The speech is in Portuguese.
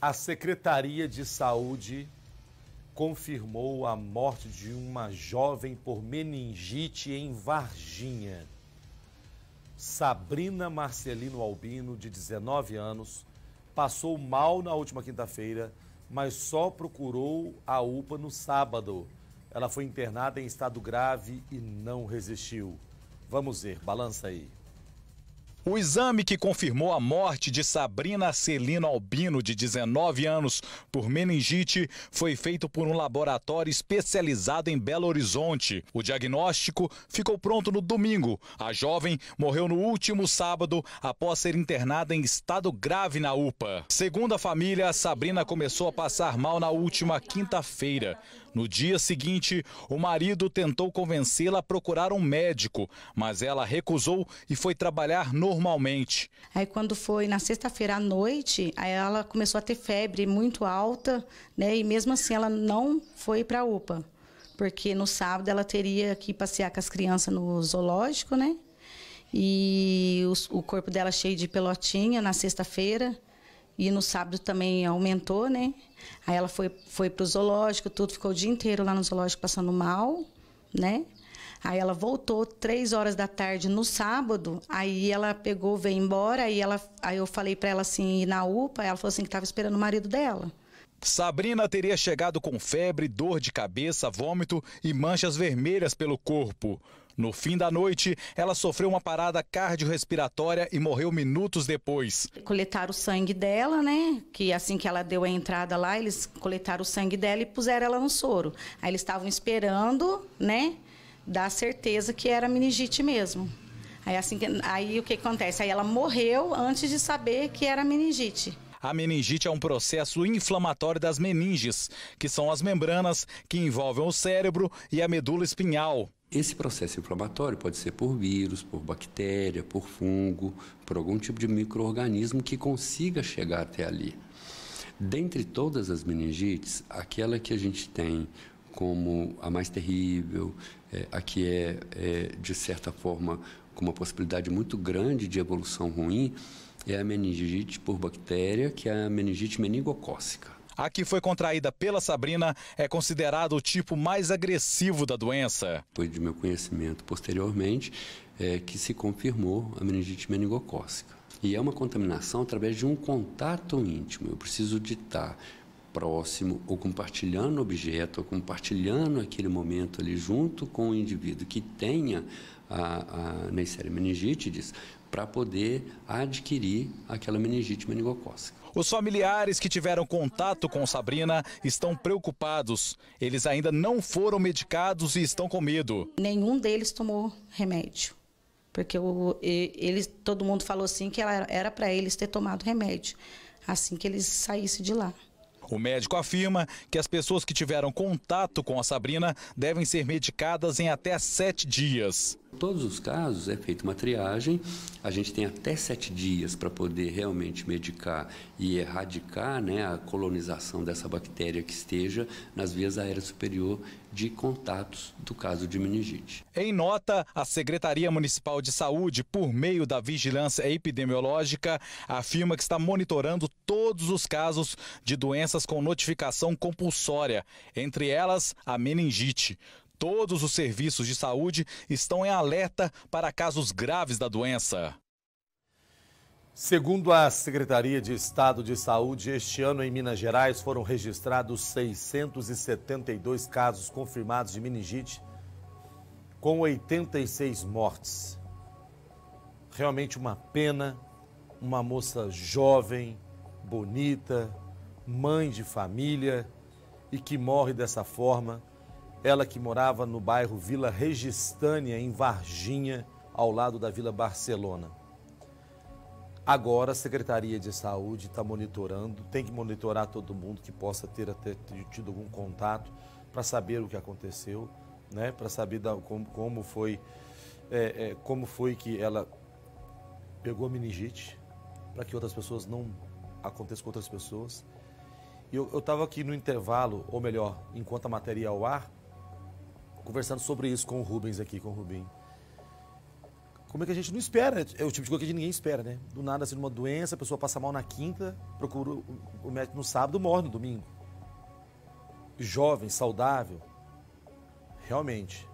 A Secretaria de Saúde confirmou a morte de uma jovem por meningite em Varginha. Sabrina Marcelino Albino, de 19 anos, passou mal na última quinta-feira, mas só procurou a UPA no sábado. Ela foi internada em estado grave e não resistiu. Vamos ver, balança aí. O exame que confirmou a morte de Sabrina Celino Albino, de 19 anos, por meningite, foi feito por um laboratório especializado em Belo Horizonte. O diagnóstico ficou pronto no domingo. A jovem morreu no último sábado após ser internada em estado grave na UPA. Segundo a família, Sabrina começou a passar mal na última quinta-feira. No dia seguinte, o marido tentou convencê-la a procurar um médico, mas ela recusou e foi trabalhar normalmente normalmente. Aí quando foi na sexta-feira à noite, aí ela começou a ter febre muito alta, né? E mesmo assim ela não foi para a UPA, porque no sábado ela teria que passear com as crianças no zoológico, né? E o, o corpo dela cheio de pelotinha na sexta-feira e no sábado também aumentou, né? Aí ela foi foi o zoológico, tudo ficou o dia inteiro lá no zoológico passando mal, né? Aí ela voltou três horas da tarde no sábado, aí ela pegou, veio embora, aí, ela, aí eu falei para ela assim, ir na UPA, ela falou assim que estava esperando o marido dela. Sabrina teria chegado com febre, dor de cabeça, vômito e manchas vermelhas pelo corpo. No fim da noite, ela sofreu uma parada cardiorrespiratória e morreu minutos depois. Coletaram o sangue dela, né? Que assim que ela deu a entrada lá, eles coletaram o sangue dela e puseram ela no soro. Aí eles estavam esperando, né? dá certeza que era meningite mesmo. Aí, assim, aí o que acontece? Aí ela morreu antes de saber que era meningite. A meningite é um processo inflamatório das meninges, que são as membranas que envolvem o cérebro e a medula espinhal. Esse processo inflamatório pode ser por vírus, por bactéria, por fungo, por algum tipo de microorganismo que consiga chegar até ali. Dentre todas as meningites, aquela que a gente tem como a mais terrível, é, a que é, é, de certa forma, com uma possibilidade muito grande de evolução ruim, é a meningite por bactéria, que é a meningite meningocócica. A que foi contraída pela Sabrina é considerado o tipo mais agressivo da doença. Foi de meu conhecimento posteriormente é, que se confirmou a meningite meningocócica. E é uma contaminação através de um contato íntimo. Eu preciso ditar próximo, ou compartilhando objeto, ou compartilhando aquele momento ali junto com o indivíduo que tenha a, a Neisseria meningitis para poder adquirir aquela meningite meningocócica. Os familiares que tiveram contato com Sabrina estão preocupados. Eles ainda não foram medicados e estão com medo. Nenhum deles tomou remédio, porque o, eles, todo mundo falou assim que ela, era para eles ter tomado remédio assim que eles saíssem de lá. O médico afirma que as pessoas que tiveram contato com a Sabrina devem ser medicadas em até sete dias todos os casos é feita uma triagem, a gente tem até sete dias para poder realmente medicar e erradicar né, a colonização dessa bactéria que esteja nas vias aéreas superior de contatos do caso de meningite. Em nota, a Secretaria Municipal de Saúde, por meio da Vigilância Epidemiológica, afirma que está monitorando todos os casos de doenças com notificação compulsória, entre elas a meningite. Todos os serviços de saúde estão em alerta para casos graves da doença. Segundo a Secretaria de Estado de Saúde, este ano em Minas Gerais foram registrados 672 casos confirmados de meningite, com 86 mortes. Realmente uma pena, uma moça jovem, bonita, mãe de família e que morre dessa forma ela que morava no bairro Vila Registânia, em Varginha, ao lado da Vila Barcelona. Agora a Secretaria de Saúde está monitorando, tem que monitorar todo mundo que possa ter até tido algum contato para saber o que aconteceu, né? para saber da, como, como, foi, é, é, como foi que ela pegou a meningite, para que outras pessoas não aconteça com outras pessoas. E eu estava aqui no intervalo, ou melhor, enquanto a matéria ao ar, conversando sobre isso com o Rubens aqui, com o Rubim. Como é que a gente não espera, né? É o tipo de coisa que ninguém espera, né? Do nada, assim, uma doença, a pessoa passa mal na quinta, procura o médico no sábado, morre no domingo. Jovem, saudável. Realmente.